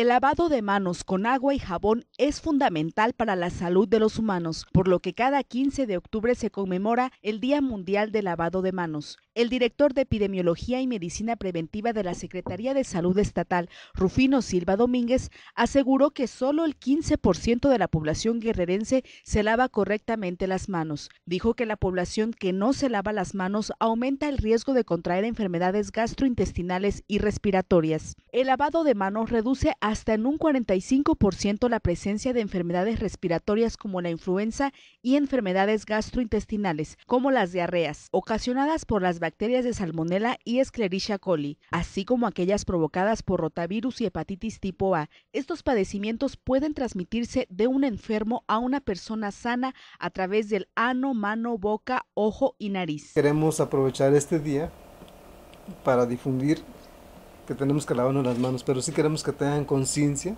El lavado de manos con agua y jabón es fundamental para la salud de los humanos, por lo que cada 15 de octubre se conmemora el Día Mundial de Lavado de Manos. El director de Epidemiología y Medicina Preventiva de la Secretaría de Salud Estatal, Rufino Silva Domínguez, aseguró que solo el 15% de la población guerrerense se lava correctamente las manos. Dijo que la población que no se lava las manos aumenta el riesgo de contraer enfermedades gastrointestinales y respiratorias. El lavado de manos reduce a hasta en un 45% la presencia de enfermedades respiratorias como la influenza y enfermedades gastrointestinales como las diarreas, ocasionadas por las bacterias de Salmonella y Escherichia coli, así como aquellas provocadas por rotavirus y hepatitis tipo A. Estos padecimientos pueden transmitirse de un enfermo a una persona sana a través del ano, mano, boca, ojo y nariz. Queremos aprovechar este día para difundir que tenemos que lavarnos las manos, pero sí queremos que tengan conciencia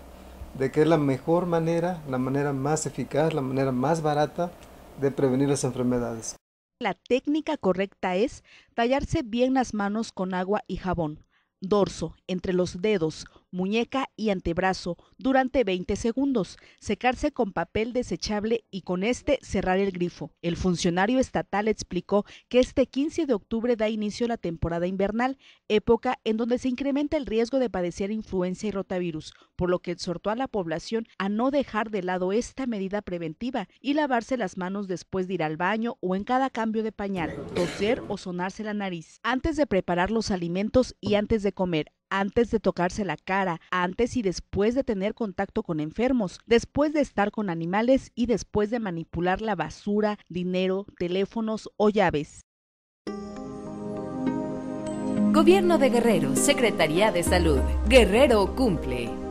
de que es la mejor manera, la manera más eficaz, la manera más barata de prevenir las enfermedades. La técnica correcta es tallarse bien las manos con agua y jabón, dorso, entre los dedos, muñeca y antebrazo durante 20 segundos, secarse con papel desechable y con este cerrar el grifo. El funcionario estatal explicó que este 15 de octubre da inicio la temporada invernal, época en donde se incrementa el riesgo de padecer influenza y rotavirus, por lo que exhortó a la población a no dejar de lado esta medida preventiva y lavarse las manos después de ir al baño o en cada cambio de pañal, toser o sonarse la nariz, antes de preparar los alimentos y antes de comer, antes de tocarse la cara, antes y después de tener contacto con enfermos, después de estar con animales y después de manipular la basura, dinero, teléfonos o llaves. Gobierno de Guerrero, Secretaría de Salud. Guerrero cumple.